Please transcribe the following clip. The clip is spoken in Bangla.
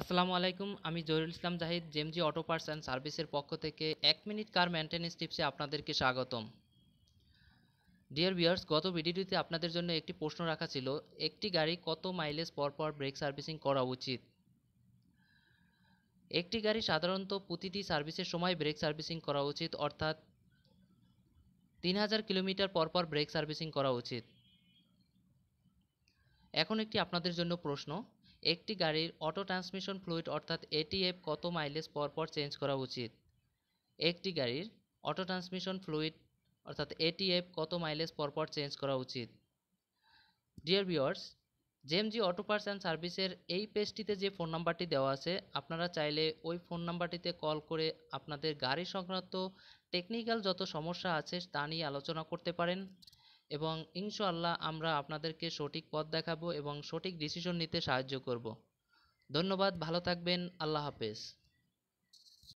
আসসালামু আলাইকুম আমি জহিরুল ইসলাম জাহিদ জেমজি অটো পার্টস অ্যান্ড সার্ভিসের পক্ষ থেকে এক মিনিট কার মেনটেন্স টিপসে আপনাদেরকে স্বাগতম ডিয়ার বিয়ার্স গত ভিডিওটিতে আপনাদের জন্য একটি প্রশ্ন রাখা ছিল একটি গাড়ি কত মাইলেজ পর পর ব্রেক সার্ভিসিং করা উচিত একটি গাড়ি সাধারণত প্রতিটি সার্ভিসের সময় ব্রেক সার্ভিসিং করা উচিত অর্থাৎ তিন হাজার কিলোমিটার পর পর ব্রেক সার্ভিসিং করা উচিত এখন একটি আপনাদের জন্য প্রশ্ন একটি গাড়ির অটো ট্রান্সমিশন ফ্লুইড অর্থাৎ এটিএফ কত মাইলেজ পরপর চেঞ্জ করা উচিত একটি গাড়ির অটো ট্রান্সমিশন ফ্লুইড অর্থাৎ এটিএফ কত মাইলেজ পরপর চেঞ্জ করা উচিত ডিয়ার ভিওয়ার্স জেমজি অটো পার্স অ্যান্ড সার্ভিসের এই পেজটিতে যে ফোন নাম্বারটি দেওয়া আছে আপনারা চাইলে ওই ফোন নাম্বারটিতে কল করে আপনাদের গাড়ি সংক্রান্ত টেকনিক্যাল যত সমস্যা আছে তা নিয়ে আলোচনা করতে পারেন এবং ইনশাআল্লাহ আমরা আপনাদেরকে সঠিক পথ দেখাবো এবং সঠিক ডিসিশন নিতে সাহায্য করব ধন্যবাদ ভালো থাকবেন আল্লাহ হাফেজ